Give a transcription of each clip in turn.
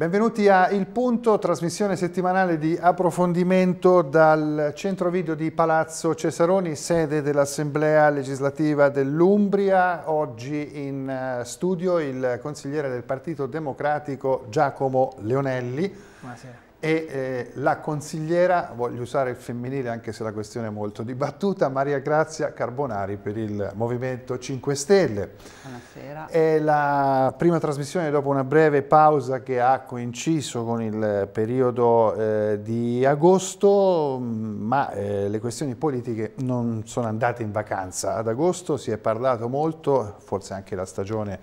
Benvenuti a Il Punto, trasmissione settimanale di approfondimento dal centro video di Palazzo Cesaroni, sede dell'Assemblea legislativa dell'Umbria. Oggi in eh, studio il consigliere del Partito Democratico Giacomo Leonelli. Buonasera e eh, la consigliera, voglio usare il femminile anche se la questione è molto dibattuta, Maria Grazia Carbonari per il Movimento 5 Stelle. Buonasera. È la prima trasmissione dopo una breve pausa che ha coinciso con il periodo eh, di agosto, mm, ma eh, le questioni politiche non sono andate in vacanza. Ad agosto si è parlato molto, forse anche la stagione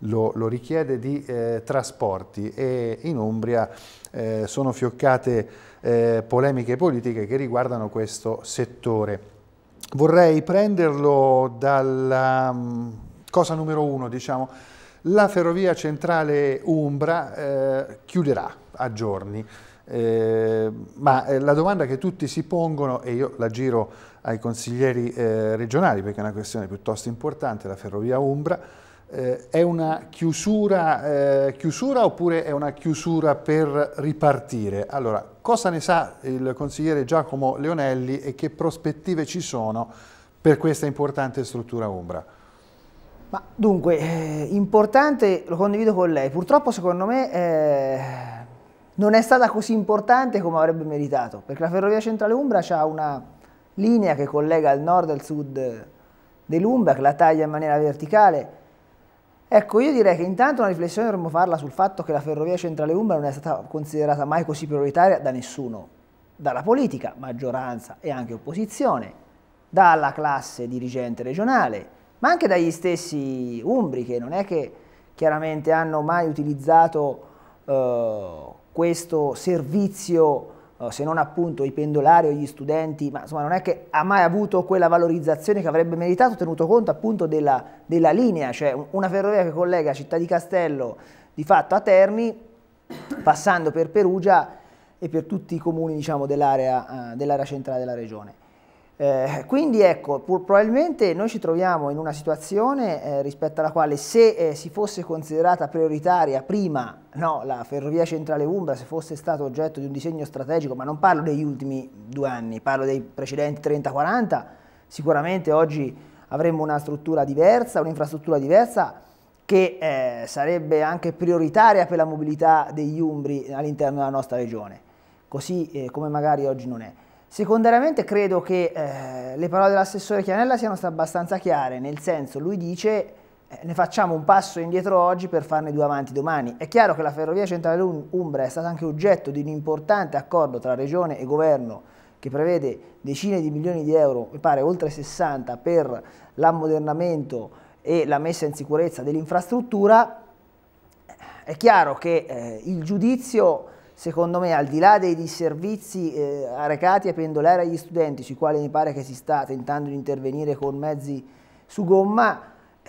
lo, lo richiede, di eh, trasporti e in Umbria eh, sono fioccate eh, polemiche politiche che riguardano questo settore. Vorrei prenderlo dalla mm, cosa numero uno, diciamo, la ferrovia centrale Umbra eh, chiuderà a giorni. Eh, ma eh, la domanda che tutti si pongono, e io la giro ai consiglieri eh, regionali perché è una questione piuttosto importante, la ferrovia Umbra, eh, è una chiusura, eh, chiusura, oppure è una chiusura per ripartire? Allora, cosa ne sa il consigliere Giacomo Leonelli e che prospettive ci sono per questa importante struttura Umbra? Ma, dunque, eh, importante, lo condivido con lei, purtroppo secondo me eh, non è stata così importante come avrebbe meritato, perché la Ferrovia Centrale Umbra ha una linea che collega il nord e il sud dell'Umbra, che la taglia in maniera verticale, Ecco, io direi che intanto una riflessione dovremmo farla sul fatto che la ferrovia centrale Umbra non è stata considerata mai così prioritaria da nessuno, dalla politica, maggioranza e anche opposizione, dalla classe dirigente regionale, ma anche dagli stessi umbri che non è che chiaramente hanno mai utilizzato eh, questo servizio eh, se non appunto i pendolari o gli studenti, ma insomma non è che ha mai avuto quella valorizzazione che avrebbe meritato tenuto conto appunto della, della linea, cioè una ferrovia che collega Città di Castello di fatto a Terni, passando per Perugia e per tutti i comuni diciamo, dell'area eh, dell centrale della regione. Eh, quindi ecco, probabilmente noi ci troviamo in una situazione eh, rispetto alla quale se eh, si fosse considerata prioritaria prima no, la ferrovia centrale Umbra, se fosse stato oggetto di un disegno strategico, ma non parlo degli ultimi due anni, parlo dei precedenti 30-40, sicuramente oggi avremmo una struttura diversa, un'infrastruttura diversa che eh, sarebbe anche prioritaria per la mobilità degli Umbri all'interno della nostra regione, così eh, come magari oggi non è. Secondariamente credo che eh, le parole dell'assessore Chianella siano state abbastanza chiare, nel senso lui dice eh, ne facciamo un passo indietro oggi per farne due avanti domani. È chiaro che la Ferrovia Centrale Umbra è stata anche oggetto di un importante accordo tra Regione e Governo che prevede decine di milioni di euro, mi pare oltre 60, per l'ammodernamento e la messa in sicurezza dell'infrastruttura. È chiaro che eh, il giudizio secondo me, al di là dei disservizi eh, arrecati a pendolare agli studenti, sui quali mi pare che si sta tentando di intervenire con mezzi su gomma,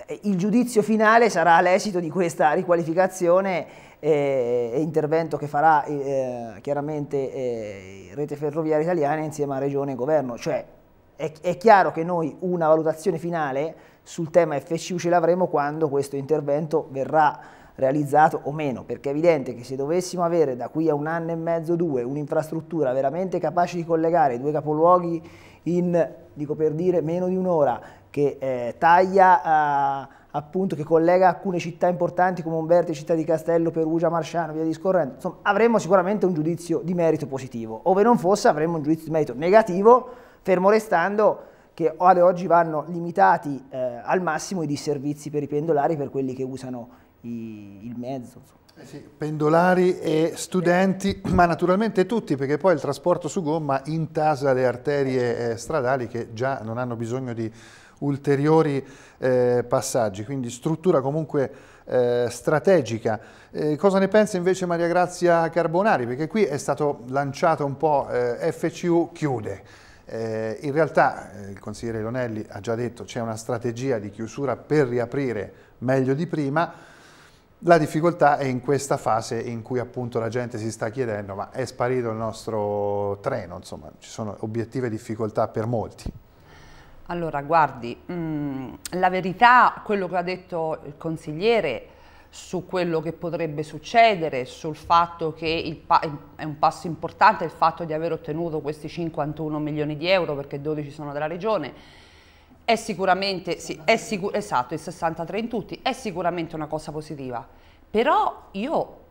eh, il giudizio finale sarà l'esito di questa riqualificazione eh, e intervento che farà eh, eh, chiaramente Rete Ferroviaria Italiana insieme a Regione e Governo. Cioè, è, è chiaro che noi una valutazione finale sul tema FCU ce l'avremo quando questo intervento verrà realizzato o meno, perché è evidente che se dovessimo avere da qui a un anno e mezzo, o due, un'infrastruttura veramente capace di collegare i due capoluoghi in, dico per dire, meno di un'ora, che eh, taglia... Eh, appunto che collega alcune città importanti come Umberto, Città di Castello, Perugia, Marciano, via discorrendo, insomma avremmo sicuramente un giudizio di merito positivo, ove non fosse avremmo un giudizio di merito negativo, fermo restando che ad oggi vanno limitati eh, al massimo i disservizi per i pendolari per quelli che usano i, il mezzo. Eh sì, pendolari e studenti, ma naturalmente tutti, perché poi il trasporto su gomma intasa le arterie eh, stradali che già non hanno bisogno di ulteriori eh, passaggi, quindi struttura comunque eh, strategica. Eh, cosa ne pensa invece Maria Grazia Carbonari? Perché qui è stato lanciato un po' eh, FCU chiude. Eh, in realtà eh, il consigliere Lonelli ha già detto c'è una strategia di chiusura per riaprire meglio di prima, la difficoltà è in questa fase in cui appunto la gente si sta chiedendo ma è sparito il nostro treno, insomma ci sono obiettive e difficoltà per molti. Allora guardi, mh, mm, la verità, quello che ha detto il consigliere su quello che potrebbe succedere, sul fatto che è un passo importante il fatto di aver ottenuto questi 51 milioni di euro perché 12 sono della regione. È sicuramente, sì, è sicur esatto, il 63 in tutti, è sicuramente una cosa positiva, però io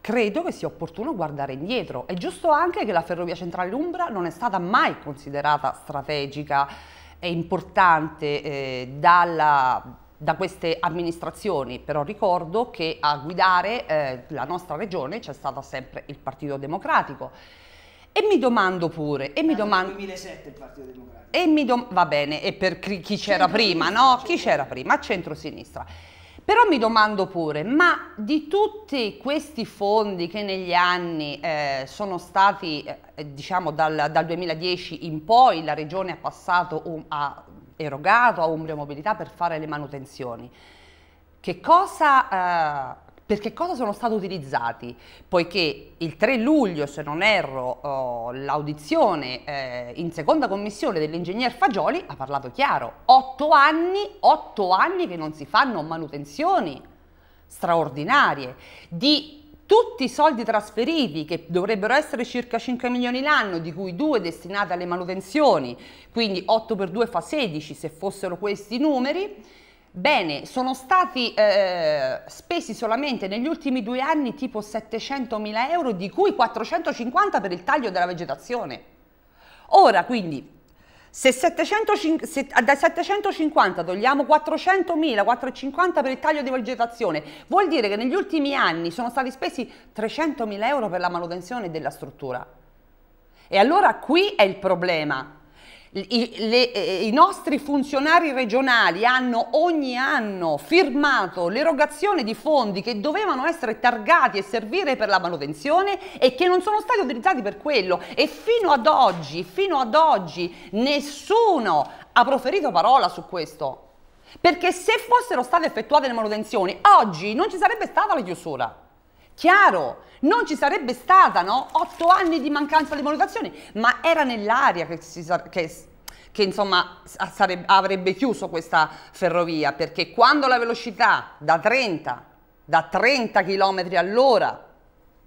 credo che sia opportuno guardare indietro. È giusto anche che la ferrovia centrale Umbra non è stata mai considerata strategica e importante eh, dalla da queste amministrazioni, però ricordo che a guidare eh, la nostra regione c'è stato sempre il Partito Democratico. E mi domando pure, e mi domando... 2007 il Partito Democratico. E mi dom- va bene, e per chi c'era prima, no? Chi c'era prima? Centrosinistra. Però mi domando pure, ma di tutti questi fondi che negli anni eh, sono stati, eh, diciamo dal, dal, 2010 in poi, la Regione ha passato un, a erogato a Umbria Mobilità per fare le manutenzioni. Che cosa, eh, per che cosa sono stati utilizzati? Poiché il 3 luglio, se non erro, oh, l'audizione eh, in seconda commissione dell'ingegner Fagioli ha parlato chiaro. Otto anni, otto anni che non si fanno manutenzioni straordinarie di tutti i soldi trasferiti, che dovrebbero essere circa 5 milioni l'anno, di cui 2 destinati alle manutenzioni, quindi 8 per 2 fa 16 se fossero questi i numeri, bene, sono stati eh, spesi solamente negli ultimi due anni tipo 700 mila euro, di cui 450 per il taglio della vegetazione. Ora quindi se 700, se, ah, da 750 togliamo 400.000, 450 per il taglio di vegetazione, vuol dire che negli ultimi anni sono stati spesi 300.000 euro per la manutenzione della struttura. E allora qui è il problema. I, le, eh, I, nostri funzionari regionali hanno ogni anno firmato l'erogazione di fondi che dovevano essere targati e servire per la manutenzione e che non sono stati utilizzati per quello e fino ad oggi, fino ad oggi nessuno ha proferito parola su questo perché se fossero state effettuate le manutenzioni oggi non ci sarebbe stata la chiusura Chiaro, non ci sarebbe stata, no? Otto anni di mancanza di valutazione, ma era nell'aria che si sarebbe che insomma sarebbe, avrebbe chiuso questa ferrovia perché quando la velocità da 30, da 30 km all'ora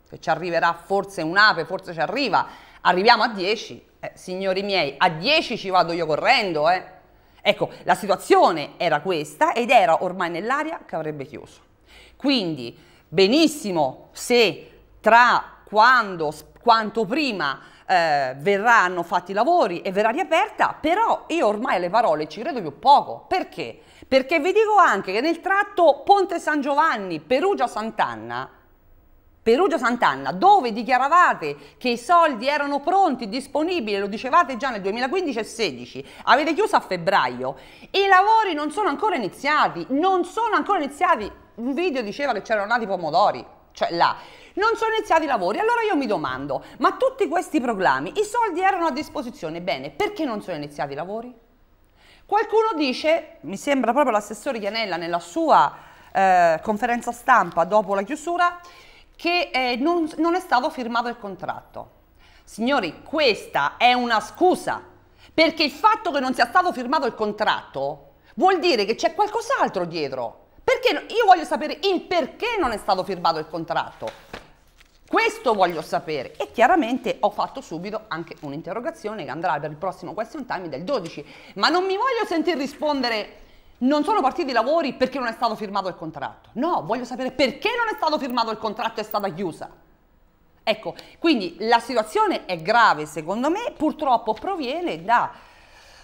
che ci arriverà forse un'ape, forse ci arriva, arriviamo a 10, eh, signori miei, a 10 ci vado io correndo, eh. Ecco, la situazione era questa ed era ormai nell'aria che avrebbe chiuso. Quindi Benissimo, se tra quando, quanto prima eh, verranno fatti i lavori e verrà riaperta, però io ormai alle parole ci credo più poco. Perché? Perché vi dico anche che nel tratto Ponte San Giovanni, Perugia-Sant'Anna, Perugia Sant'Anna, dove dichiaravate che i soldi erano pronti, disponibili, lo dicevate già nel 2015 e 16, avete chiuso a febbraio, i lavori non sono ancora iniziati, non sono ancora iniziati, un video diceva che c'erano nati pomodori, cioè là. Non sono iniziati i lavori, allora io mi domando, ma tutti questi programmi, i soldi erano a disposizione, bene, perché non sono iniziati i lavori? Qualcuno dice, mi sembra proprio l'assessore Chianella nella sua eh, conferenza stampa dopo la chiusura, che eh, non, non è stato firmato il contratto. Signori, questa è una scusa, perché il fatto che non sia stato firmato il contratto vuol dire che c'è qualcos'altro dietro. Perché io voglio sapere il perché non è stato firmato il contratto. Questo voglio sapere e chiaramente ho fatto subito anche un'interrogazione che andrà per il prossimo question time del 12, ma non mi voglio sentire rispondere non sono partiti i lavori perché non è stato firmato il contratto. No, voglio sapere perché non è stato firmato il contratto e è stata chiusa. Ecco, quindi la situazione è grave secondo me, purtroppo proviene da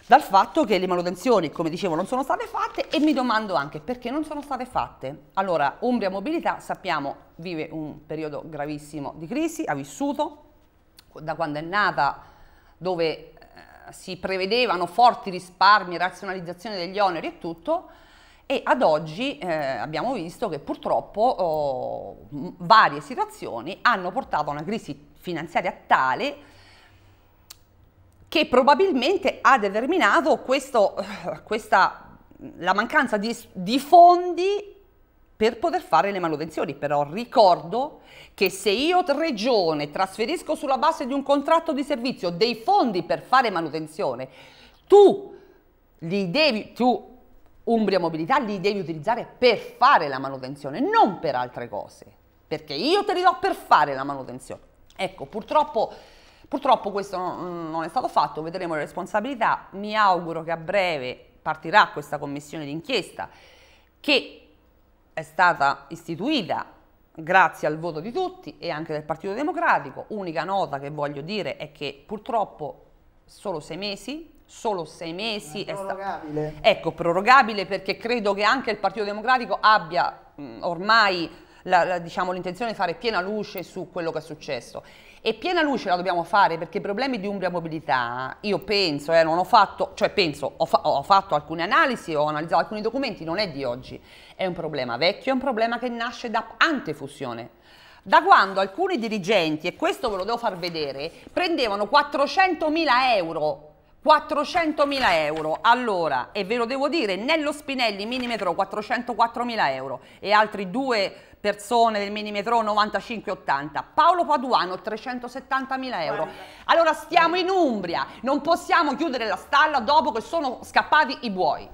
dal fatto che le manutenzioni, come dicevo, non sono state fatte e mi domando anche perché non sono state fatte. Allora, Umbria Mobilità, sappiamo, vive un periodo gravissimo di crisi, ha vissuto da quando è nata, dove eh, si prevedevano forti risparmi, razionalizzazione degli oneri e tutto, e ad oggi eh, abbiamo visto che purtroppo oh, varie situazioni hanno portato a una crisi finanziaria tale che probabilmente ha determinato questo, eh, questa, la mancanza di, di fondi per poter fare le manutenzioni, però ricordo che se io regione trasferisco sulla base di un contratto di servizio dei fondi per fare manutenzione, tu li devi, tu Umbria Mobilità li devi utilizzare per fare la manutenzione, non per altre cose, perché io te li do per fare la manutenzione. Ecco, purtroppo Purtroppo questo mm, non, è stato fatto, vedremo le responsabilità. Mi auguro che a breve partirà questa commissione d'inchiesta che è stata istituita grazie al voto di tutti e anche del Partito Democratico. Unica nota che voglio dire è che purtroppo solo sei mesi solo sei mesi. È prorogabile. È sta... Ecco, prorogabile perché credo che anche il Partito Democratico abbia mh, mm, ormai diciamo, l'intenzione diciamo, di fare piena luce su quello che è successo e piena luce la dobbiamo fare perché i problemi di Umbria Mobilità, io penso, eh, non ho fatto, cioè penso, ho, fa ho, fatto alcune analisi, ho analizzato alcuni documenti, non è di oggi, è un problema vecchio, è un problema che nasce da antefusione. Da quando alcuni dirigenti, e questo ve lo devo far vedere, prendevano 400.000 euro 400.000 euro, allora, e ve lo devo dire, Nello Spinelli Minimetro 404.000 euro e altri due persone del Minimetro 95-80, Paolo Paduano 370.000 euro. Allora stiamo in Umbria, non possiamo chiudere la stalla dopo che sono scappati i buoi.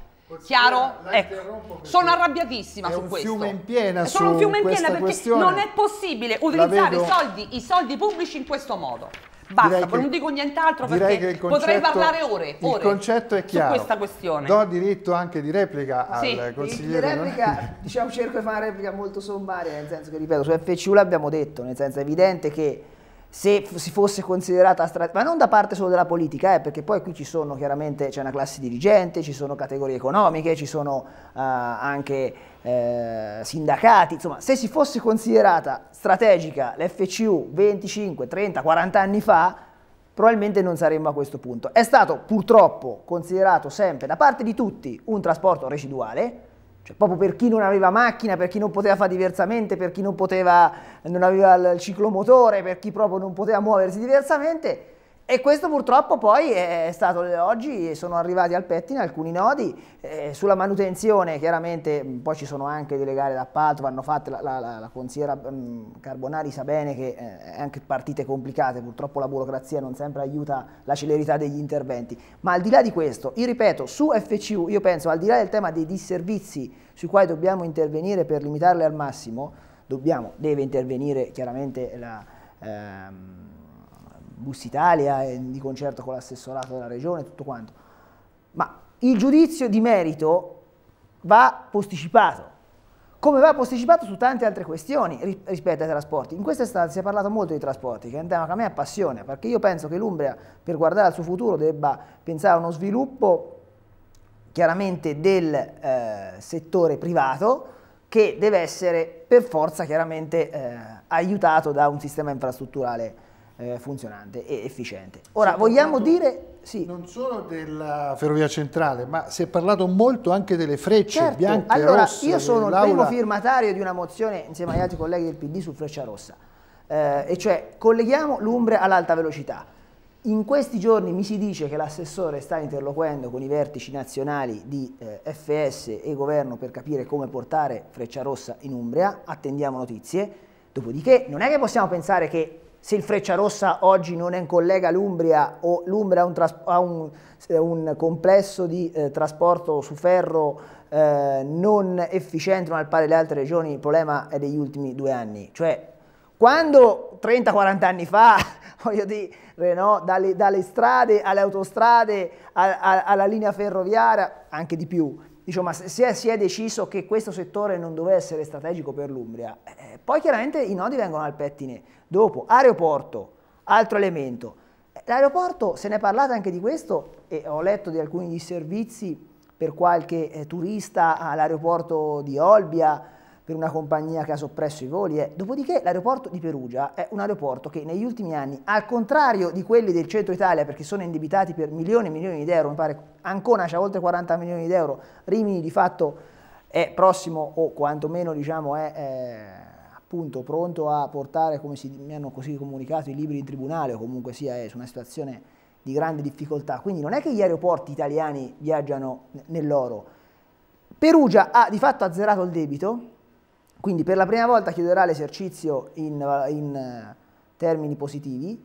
Chiaro? Ecco. Sono arrabbiatissima su questo. Sono un fiume in piena Sono un fiume in piena perché questione. non è possibile utilizzare soldi, i soldi pubblici in questo modo. Basta, che, non dico nient'altro perché concetto, potrei parlare ore, ore. Il concetto è chiaro. Su questa questione. Do diritto anche di replica sì. al consigliere. Di replica, diciamo, cerco di fare una replica molto sommaria, nel senso che, ripeto, su FCU l'abbiamo detto, nel senso è evidente che se si fosse considerata strategica, ma non da parte solo della politica, eh, perché poi qui ci sono chiaramente, c'è una classe dirigente, ci sono categorie economiche, ci sono uh, anche eh, sindacati, insomma, se si fosse considerata strategica l'FCU 25, 30, 40 anni fa, probabilmente non saremmo a questo punto. È stato purtroppo considerato sempre da parte di tutti un trasporto residuale, cioè, proprio per chi non aveva macchina, per chi non poteva fare diversamente, per chi non, poteva, non aveva il ciclomotore, per chi proprio non poteva muoversi diversamente, e questo purtroppo poi è stato oggi, sono arrivati al pettine alcuni nodi, eh, sulla manutenzione chiaramente mm, poi ci sono anche delle gare d'appalto, vanno fatte, la, la, la, la consigliera mh, mm, Carbonari sa bene che eh, anche partite complicate, purtroppo la burocrazia non sempre aiuta la celerità degli interventi, ma al di là di questo, io ripeto, su FCU io penso al di là del tema dei disservizi sui quali dobbiamo intervenire per limitarli al massimo, dobbiamo, deve intervenire chiaramente la... Ehm, Bus Italia eh, di concerto con l'assessorato della regione, tutto quanto. Ma il giudizio di merito va posticipato, come va posticipato su tante altre questioni rispetto ai trasporti. In questa stanza si è parlato molto di trasporti, che è un tema che a me appassiona, perché io penso che l'Umbria, per guardare al suo futuro, debba pensare a uno sviluppo chiaramente del eh, settore privato, che deve essere per forza chiaramente eh, aiutato da un sistema infrastrutturale eh, funzionante e efficiente. Ora, vogliamo dire... Sì. Non solo della ferrovia centrale, ma si è parlato molto anche delle frecce certo. bianche allora, rosse. io sono il primo firmatario di una mozione insieme agli altri colleghi del PD su freccia rossa, eh, e cioè colleghiamo l'Umbria all'alta velocità. In questi giorni mi si dice che l'assessore sta interloquendo con i vertici nazionali di eh, FS e governo per capire come portare freccia rossa in Umbria, attendiamo notizie, dopodiché non è che possiamo pensare che se il Frecciarossa oggi non è in collega all'Umbria o l'Umbria ha un, ha un, eh, un complesso di eh, trasporto su ferro eh, non efficiente, non al pari delle altre regioni, il problema è degli ultimi due anni. Cioè, quando 30-40 anni fa, voglio dire, no? dalle, dalle, strade alle autostrade, a, a, alla linea ferroviaria, anche di più, diciamo, ma se si è deciso che questo settore non doveva essere strategico per l'Umbria, eh, poi chiaramente i nodi vengono al pettine. Dopo, aeroporto, altro elemento. L'aeroporto, se ne è parlato anche di questo e ho letto di alcuni disservizi per qualche eh, turista all'aeroporto di Olbia, per una compagnia che ha soppresso i voli. Eh. Dopodiché l'aeroporto di Perugia è un aeroporto che negli ultimi anni, al contrario di quelli del centro Italia, perché sono indebitati per milioni e milioni di euro, mi pare Ancona c'ha oltre 40 milioni di euro, Rimini di fatto è prossimo o quantomeno diciamo è... è eh, appunto pronto a portare, come si, mi hanno così comunicato, i libri in tribunale o comunque sia, è eh, su una situazione di grande difficoltà. Quindi non è che gli aeroporti italiani viaggiano nell'oro. Perugia ha di fatto azzerato il debito, quindi per la prima volta chiuderà l'esercizio in, eh, in eh, termini positivi.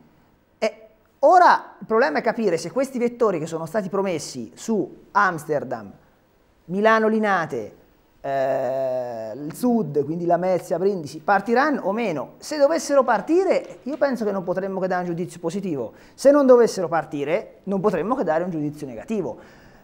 E ora il problema è capire se questi vettori che sono stati promessi su Amsterdam, Milano Linate, eh, il sud, quindi la Mezia, Brindisi, partiranno o meno? Se dovessero partire, io penso che non potremmo che dare un giudizio positivo. Se non dovessero partire, non potremmo che dare un giudizio negativo.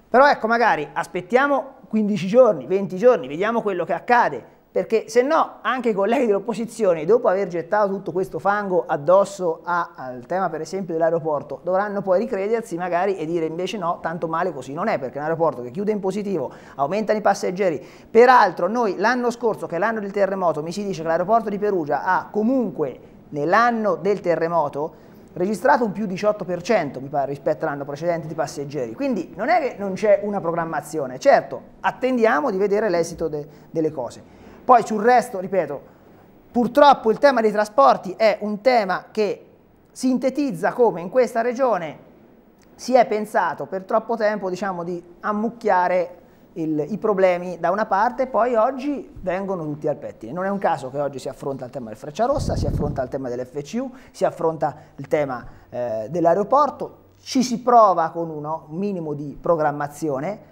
Però ecco, magari aspettiamo 15 giorni, 20 giorni, vediamo quello che accade perché se no anche i colleghi dell'opposizione, dopo aver gettato tutto questo fango addosso a, al tema per esempio dell'aeroporto, dovranno poi ricredersi magari e dire invece no, tanto male così non è, perché un aeroporto che chiude in positivo, aumentano i passeggeri. Peraltro noi l'anno scorso, che è l'anno del terremoto, mi si dice che l'aeroporto di Perugia ha comunque nell'anno del terremoto registrato un più 18% mi pare rispetto all'anno precedente di passeggeri. Quindi non è che non c'è una programmazione, certo attendiamo di vedere l'esito de delle cose. Poi sul resto, ripeto, purtroppo il tema dei trasporti è un tema che sintetizza come in questa regione si è pensato per troppo tempo diciamo, di ammucchiare il, i problemi da una parte e poi oggi vengono tutti al pettine. Non è un caso che oggi si affronta il tema del Frecciarossa, si affronta il tema dell'FCU, si affronta il tema eh, dell'aeroporto, ci si prova con uno, un minimo di programmazione,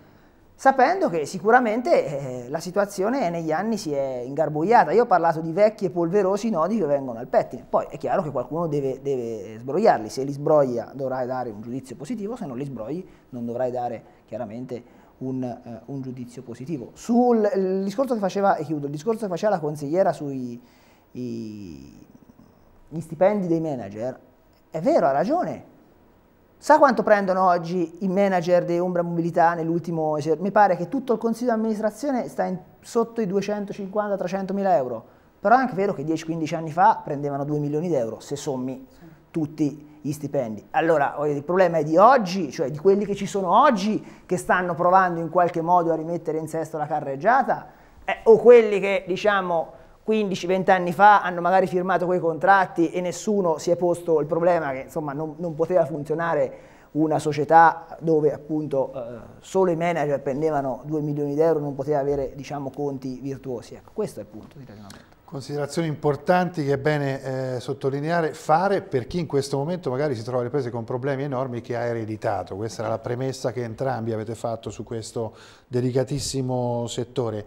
sapendo che sicuramente eh, la situazione negli anni si è ingarbugliata. Io ho parlato di vecchi e polverosi nodi che vengono al pettine, poi è chiaro che qualcuno deve, deve sbrogliarli, se li sbroglia dovrai dare un giudizio positivo, se non li sbrogli non dovrai dare chiaramente un, eh, un giudizio positivo. Sul discorso che faceva, e chiudo, il discorso che faceva la consigliera sui i, stipendi dei manager, è vero, ha ragione, Sa quanto prendono oggi i manager di Umbra Mobilità nell'ultimo esercizio? Mi pare che tutto il consiglio di amministrazione sta sotto i 250-300 mila euro, però è anche vero che 10-15 anni fa prendevano 2 milioni di euro, se sommi tutti gli stipendi. Allora, il problema è di oggi, cioè di quelli che ci sono oggi, che stanno provando in qualche modo a rimettere in sesto la carreggiata, eh, o quelli che, diciamo, 15-20 anni fa hanno magari firmato quei contratti e nessuno si è posto il problema che insomma, non, non, poteva funzionare una società dove appunto eh, solo i manager prendevano 2 milioni di euro non poteva avere diciamo, conti virtuosi. Ecco, questo è il punto di ragionamento. Considerazioni importanti che è bene eh, sottolineare, fare per chi in questo momento magari si trova alle prese con problemi enormi che ha ereditato. Questa era la premessa che entrambi avete fatto su questo delicatissimo settore.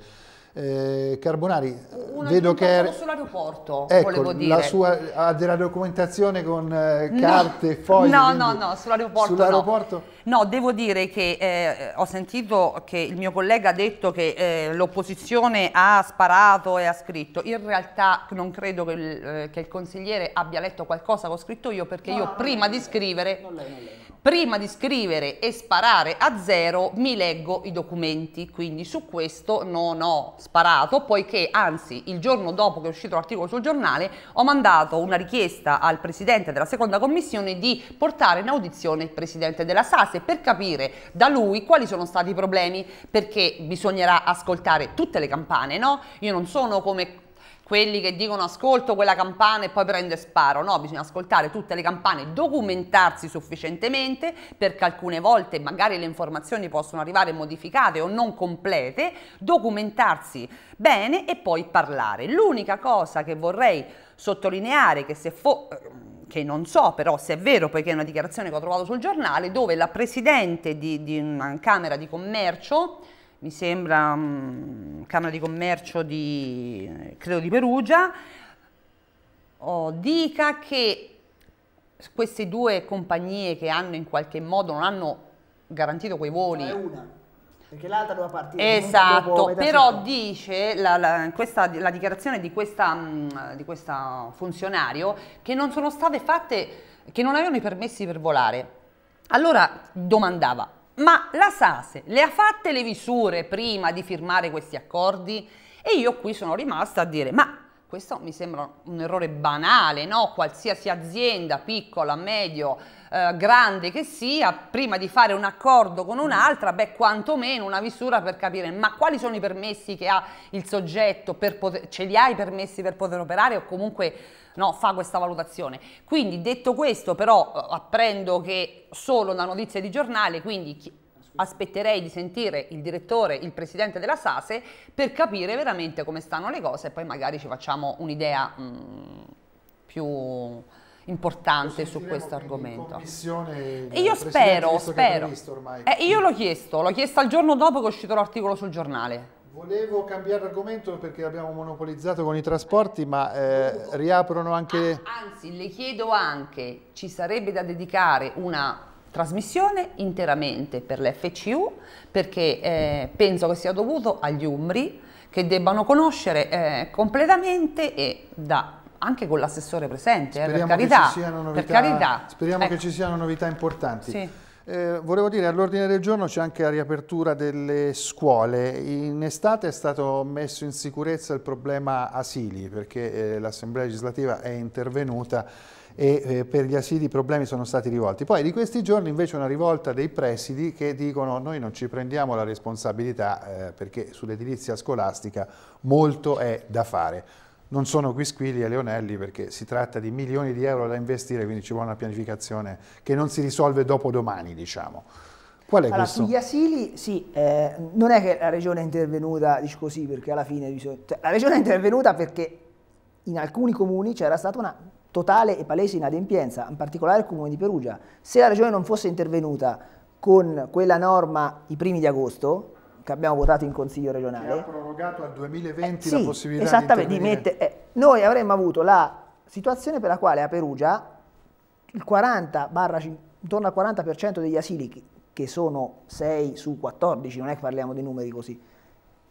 Eh, Carbonari, Una eh, vedo che era sull'aeroporto, ecco, La sua, ha della documentazione con eh, carte, no, fogli. No, no, no, sull'aeroporto. Sull'aeroporto? No. no. devo dire che eh, ho sentito che il mio collega ha detto che eh, l'opposizione ha sparato e ha scritto. In realtà non credo che il, eh, che il consigliere abbia letto qualcosa che ho scritto io perché no, io prima di scrivere... Non lei, non lei prima di scrivere e sparare a zero mi leggo i documenti, quindi su questo non ho sparato, poiché anzi il giorno dopo che è uscito l'articolo sul giornale ho mandato una richiesta al presidente della seconda commissione di portare in audizione il presidente della SASE per capire da lui quali sono stati i problemi, perché bisognerà ascoltare tutte le campane, no? Io non sono come quelli che dicono ascolto quella campana e poi prendo e sparo, no, bisogna ascoltare tutte le campane, documentarsi sufficientemente perché alcune volte magari le informazioni possono arrivare modificate o non complete, documentarsi bene e poi parlare. L'unica cosa che vorrei sottolineare che se fo- che non so però se è vero, poiché è una dichiarazione che ho trovato sul giornale, dove la presidente di, di una Camera di Commercio mi sembra um, Camera di Commercio di, credo di Perugia, oh, dica che queste due compagnie che hanno in qualche modo, non hanno garantito quei voli. No, una. Perché l'altra doveva partire. Esatto, però dice la, la, questa, la dichiarazione di questo mm, di questa funzionario che non sono state fatte, che non avevano i permessi per volare. Allora domandava, ma la Sase le ha fatte le misure prima di firmare questi accordi? E io qui sono rimasta a dire, ma questo mi sembra un errore banale, no? Qualsiasi azienda, piccola, medio, eh, grande che sia, prima di fare un accordo con un'altra, beh, quantomeno una misura per capire ma quali sono i permessi che ha il soggetto, per poter, ce li ha i permessi per poter operare o comunque no, fa questa valutazione. Quindi detto questo però eh, apprendo che solo da notizie di giornale, quindi aspetterei di sentire il direttore, il presidente della SASE per capire veramente come stanno le cose e poi magari ci facciamo un'idea mm, più importante su questo argomento. E io spero, spero. Eh, io l'ho chiesto, l'ho chiesto il giorno dopo che è uscito l'articolo sul giornale. Volevo cambiare argomento perché abbiamo monopolizzato con i trasporti, ma eh, riaprono anche... Ah, anzi, le chiedo anche, ci sarebbe da dedicare una trasmissione interamente per l'FCU perché eh, penso che sia dovuto agli Umbri che debbano conoscere eh, completamente e da anche con l'assessore presente, eh, per, carità, novità, per, carità, Speriamo ecco. che ci siano novità importanti. Sì. Eh, volevo dire, all'ordine del giorno c'è anche la riapertura delle scuole. In estate è stato messo in sicurezza il problema asili, perché eh, l'Assemblea legislativa è intervenuta e eh, per gli asili i problemi sono stati rivolti. Poi di questi giorni invece una rivolta dei presidi che dicono noi non ci prendiamo la responsabilità eh, perché sull'edilizia scolastica molto è da fare. Non sono qui e leonelli perché si tratta di milioni di euro da investire, quindi ci vuole una pianificazione che non si risolve dopo domani, diciamo. Qual è allora, questo? Sugli asili, sì, eh, non è che la regione è intervenuta, dici così, perché alla fine bisogna... Cioè, la regione è intervenuta perché in alcuni comuni c'era stata una totale e palese inadempienza, in particolare il Comune di Perugia. Se la Regione non fosse intervenuta con quella norma i primi di agosto, che abbiamo votato in Consiglio regionale... Che ha prorogato al 2020 eh, sì, la possibilità esattamente, di, di mette, eh, Noi avremmo avuto la situazione per la quale a Perugia il 40 intorno al 40% degli asili, che sono 6 su 14, non è che parliamo di numeri così,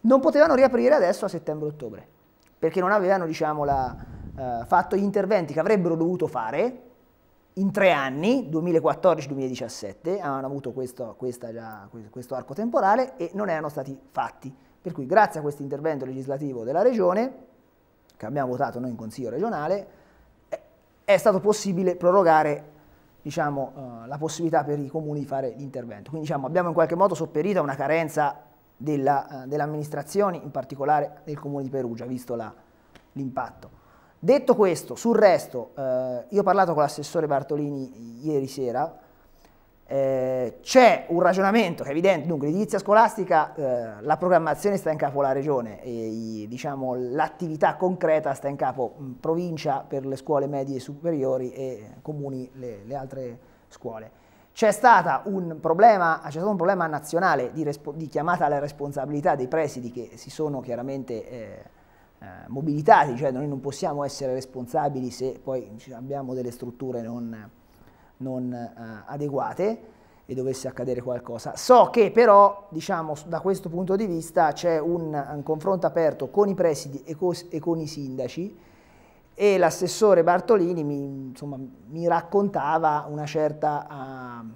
non potevano riaprire adesso a settembre-ottobre, perché non avevano diciamo, la, eh, fatto gli interventi che avrebbero dovuto fare in tre anni, 2014-2017, hanno avuto questo, questa, questo arco temporale e non erano stati fatti. Per cui grazie a questo intervento legislativo della Regione, che abbiamo votato noi in Consiglio regionale, è stato possibile prorogare diciamo, uh, la possibilità per i comuni di fare l'intervento. Quindi diciamo, abbiamo in qualche modo sopperito a una carenza della, uh, delle amministrazioni, in particolare del comune di Perugia, visto l'impatto. Detto questo, sul resto, eh, io ho parlato con l'assessore Bartolini ieri sera, eh, c'è un ragionamento che è evidente, dunque l'edilizia scolastica, eh, la programmazione sta in capo alla regione, e, diciamo, l'attività concreta sta in capo mh, mm, provincia per le scuole medie e superiori e comuni le, le altre scuole. C'è, problema, c'è, stato un problema nazionale di, di, chiamata alla responsabilità dei presidi che si sono chiaramente eh, eh, mobilitati, cioè noi non possiamo essere responsabili se poi cioè, abbiamo delle strutture non, non eh, adeguate e dovesse accadere qualcosa. So che però, diciamo, da questo punto di vista c'è un, un, confronto aperto con i presidi e, co e con i sindaci e l'assessore Bartolini mi, insomma, mi, raccontava una certa uh,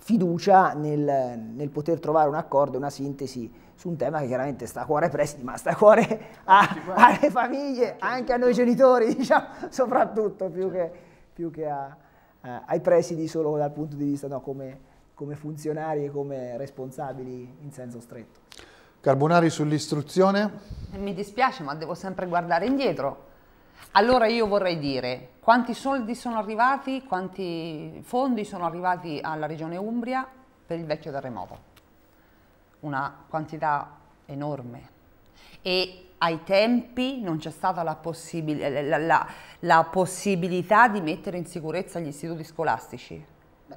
fiducia nel, nel, poter trovare un accordo e una sintesi su un tema che chiaramente sta a cuore ai presidi, ma sta a cuore a, alle famiglie, anche a noi genitori, diciamo, soprattutto più che, più che a, a, ai presidi solo dal punto di vista no, come, come funzionari e come responsabili in senso stretto. Carbonari sull'istruzione? Mi dispiace, ma devo sempre guardare indietro. Allora io vorrei dire quanti soldi sono arrivati, quanti fondi sono arrivati alla Regione Umbria per il vecchio terremoto una quantità enorme e ai tempi non c'è stata la, possibil la, la, la, possibilità di mettere in sicurezza gli istituti scolastici.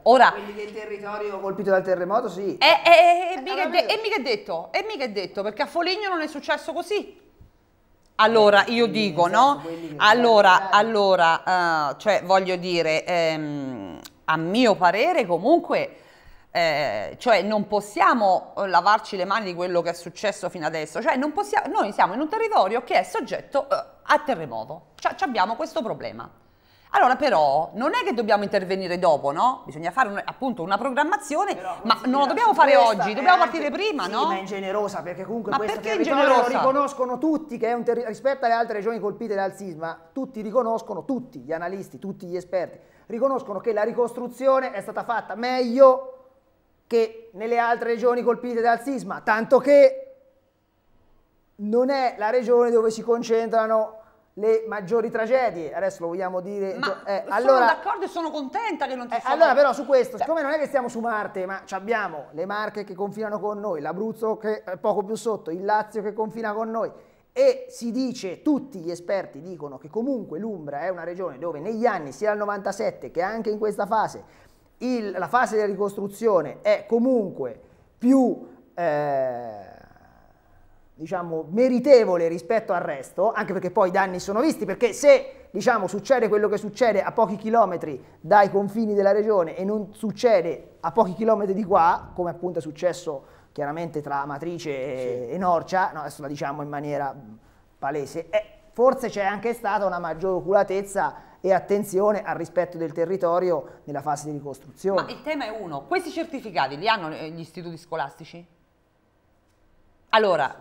Ora, Quelli del territorio colpito dal terremoto, sì. E, e, e, eh, mica, de e mica, detto, e mica detto, perché a Foligno non è successo così. Allora, eh, io dico, esatto, no? Allora, allora uh, cioè, voglio dire, ehm, a mio parere comunque eh, cioè non possiamo eh, lavarci le mani di quello che è successo fino adesso, cioè possiamo, noi siamo in un territorio che è soggetto eh, a terremoto, cioè, abbiamo questo problema. Allora però non è che dobbiamo intervenire dopo, no? Bisogna fare un, appunto una programmazione, però, ma non lo dobbiamo fare oggi, dobbiamo partire prima, sì, no? ma è ingenerosa perché comunque ma questo territorio lo riconoscono tutti che è un territorio, rispetto alle altre regioni colpite dal sisma, tutti riconoscono, tutti gli analisti, tutti gli esperti, riconoscono che la ricostruzione è stata fatta meglio che nelle altre regioni colpite dal sisma, tanto che non è la regione dove si concentrano le maggiori tragedie, adesso lo vogliamo dire. Ma eh, sono d'accordo e sono contenta che non ti eh, Allora però su questo, cioè siccome non è che stiamo su Marte, ma abbiamo le Marche che confinano con noi, l'Abruzzo che è poco più sotto, il Lazio che confina con noi e si dice, tutti gli esperti dicono che comunque l'Umbra è una regione dove negli anni sia al 97 che anche in questa fase il, la fase della ricostruzione è comunque più eh, diciamo, meritevole rispetto al resto, anche perché poi i danni sono visti, perché se diciamo, succede quello che succede a pochi chilometri dai confini della regione e non succede a pochi chilometri di qua, come appunto è successo chiaramente tra Matrice e, sì. e Norcia, no, adesso la diciamo in maniera palese, eh, forse c'è anche stata una maggior oculatezza e attenzione al rispetto del territorio nella fase di ricostruzione. Ma il tema è uno, questi certificati li hanno eh, gli istituti scolastici? Allora,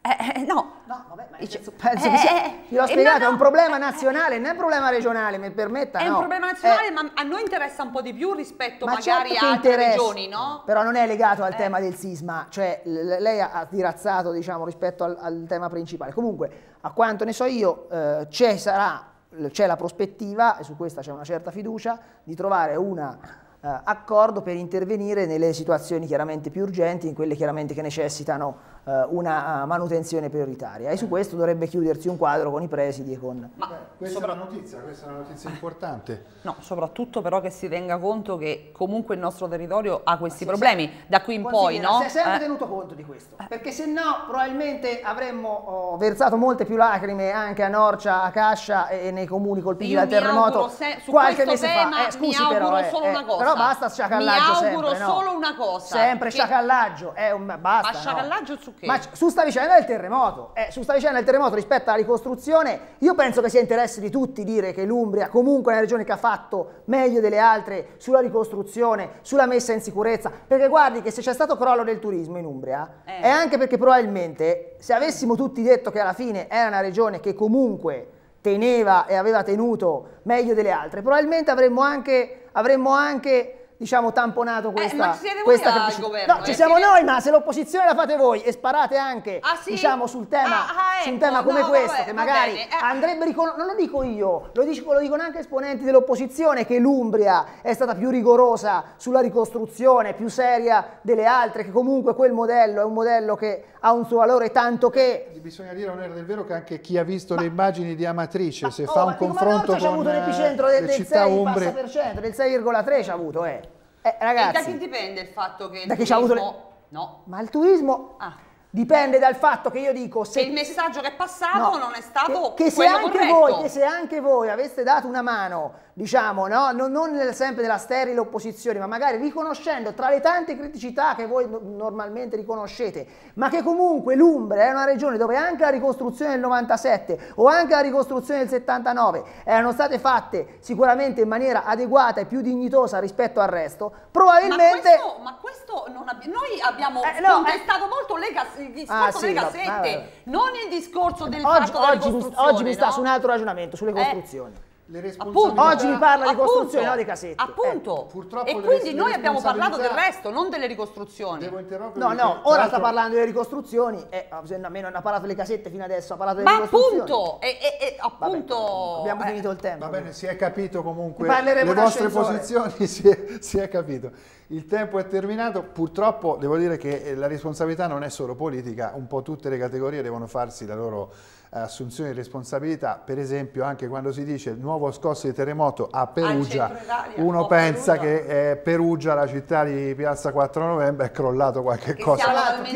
eh, eh, eh no. no, vabbè, ma penso, penso eh, che sia, gliel'ho spiegato, no, è un problema nazionale, eh, non è un problema regionale, mi permetta, È no. un problema nazionale, ma a noi interessa un po' di più rispetto ma magari certo a altre regioni, no? Però non è legato al tema del sisma, cioè lei ha dirazzato, diciamo, rispetto al, al, tema principale. Comunque, a quanto ne so io, c'è sarà c'è la prospettiva, e su questa c'è una certa fiducia, di trovare un eh, accordo per intervenire nelle situazioni chiaramente più urgenti, in quelle chiaramente che necessitano eh, una manutenzione prioritaria e su questo dovrebbe chiudersi un quadro con i presidi e con... Ma Beh, questa, sopra... è notizia, questa è una notizia importante. No, soprattutto però che si tenga conto che comunque il nostro territorio ha questi problemi sì. da qui in poi, no? Si è sempre eh. tenuto conto di questo, eh. perché se no probabilmente avremmo oh, versato molte più lacrime anche a Norcia, a Cascia e nei comuni colpiti Io dal terremoto se, su qualche mese tema, fa. Eh, scusi però, eh, eh però basta sciacallaggio sempre. Mi auguro sempre, solo no. una cosa. Sempre sciacallaggio, è un... basta. Ma sciacallaggio no. su Okay. Ma su sta vicenda del terremoto, eh, su sta vicenda del terremoto rispetto alla ricostruzione, io penso che sia interesse di tutti dire che l'Umbria comunque è una regione che ha fatto meglio delle altre sulla ricostruzione, sulla messa in sicurezza, perché guardi che se c'è stato crollo del turismo in Umbria, eh. è anche perché probabilmente se avessimo tutti detto che alla fine era una regione che comunque teneva e aveva tenuto meglio delle altre, probabilmente avremmo anche, avremmo anche diciamo, tamponato eh, questa, eh, ma ci siete questa voi al governo? No, ci eh, siamo siete... noi, ma se l'opposizione la fate voi e sparate anche ah, sì? diciamo, sul tema, ah, ah, ecco, su un tema come no, questo, vabbè, che magari bene, eh. andrebbe riconosciuto, non lo dico io, lo, dico, lo dicono anche esponenti dell'opposizione, che l'Umbria è stata più rigorosa sulla ricostruzione, più seria delle altre, che comunque quel modello è un modello che ha un suo valore, tanto che... Eh, bisogna dire, onore del vero, che anche chi ha visto ma... le immagini di Amatrice, ma... se oh, fa un oh, confronto con... Ma c'è avuto un epicentro del, del 6,3% del 6,3 c'ha avuto, eh. Eh, ragazzi, e da chi dipende il fatto che il da turismo... Chi avuto le... No. Ma il turismo... Ah. Dipende dal fatto che io dico se... Che il messaggio che è passato no, non è stato che, che se anche corretto. voi Che se anche voi aveste dato una mano diciamo, no? non, non, sempre della sterile opposizione, ma magari riconoscendo tra le tante criticità che voi normalmente riconoscete, ma che comunque l'Umbria è una regione dove anche la ricostruzione del 97 o anche la ricostruzione del 79 erano state fatte sicuramente in maniera adeguata e più dignitosa rispetto al resto, probabilmente... Ma questo, ma questo ab noi abbiamo eh, no, contestato eh... molto Lega, il discorso ah, sì, Lega 7, ah, non il discorso del oggi, oggi, mi, oggi no? mi sta su un altro ragionamento, sulle eh. costruzioni. Eh le responsabilità. Oggi mi parla appunto, di costruzione, no di casette. Appunto. Eh. Purtroppo e quindi noi abbiamo parlato del resto, non delle ricostruzioni. Devo interrompere. No, no, ora sta parlando delle ricostruzioni, eh, almeno non ha parlato delle casette fino adesso, ha parlato delle Ma appunto, e, e, e, appunto. Vabbè, abbiamo eh. finito il tempo. Va bene, si è capito comunque Parleremo le vostre posizioni, si è, si è capito. Il tempo è terminato, purtroppo devo dire che la responsabilità non è solo politica, un po' tutte le categorie devono farsi la loro assunzione di responsabilità, per esempio anche quando si dice nuovo scosso di terremoto a ah, Perugia, uno pensa Perugia. che eh, Perugia, la città di Piazza 4 Novembre, è crollato qualche che cosa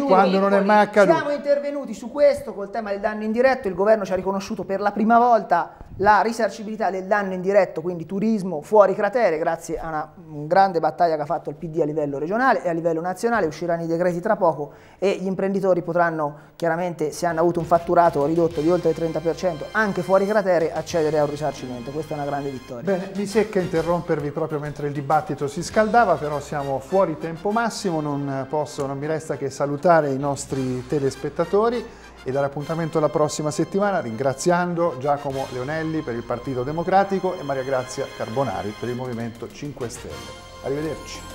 quando non è mai accaduto. Siamo intervenuti su questo col tema del danno indiretto, il governo ci ha riconosciuto per la prima volta la risarcibilità del danno indiretto, quindi turismo fuori cratere, grazie a una grande battaglia che ha fatto il PD a livello regionale e a livello nazionale, usciranno i decreti tra poco e gli imprenditori potranno chiaramente se hanno avuto un fatturato ridotto di oltre il 30%, anche fuori cratere, accedere a un risarcimento. Questa è una grande vittoria. Bene, mi secca interrompervi proprio mentre il dibattito si scaldava, però siamo fuori tempo massimo, non, posso, non mi resta che salutare i nostri telespettatori e dare appuntamento la prossima settimana ringraziando Giacomo Leonelli per il Partito Democratico e Maria Grazia Carbonari per il Movimento 5 Stelle. Arrivederci.